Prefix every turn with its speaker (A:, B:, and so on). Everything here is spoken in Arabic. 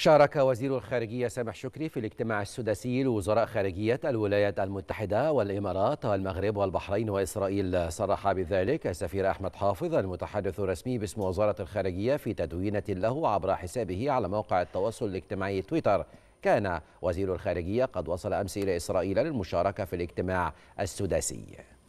A: شارك وزير الخارجية سامح شكري في الاجتماع السداسي لوزراء خارجية الولايات المتحدة والإمارات والمغرب والبحرين وإسرائيل صرح بذلك السفير أحمد حافظ المتحدث الرسمي باسم وزارة الخارجية في تدوينة له عبر حسابه على موقع التواصل الاجتماعي تويتر كان وزير الخارجية قد وصل أمس إلى إسرائيل للمشاركة في الاجتماع السداسي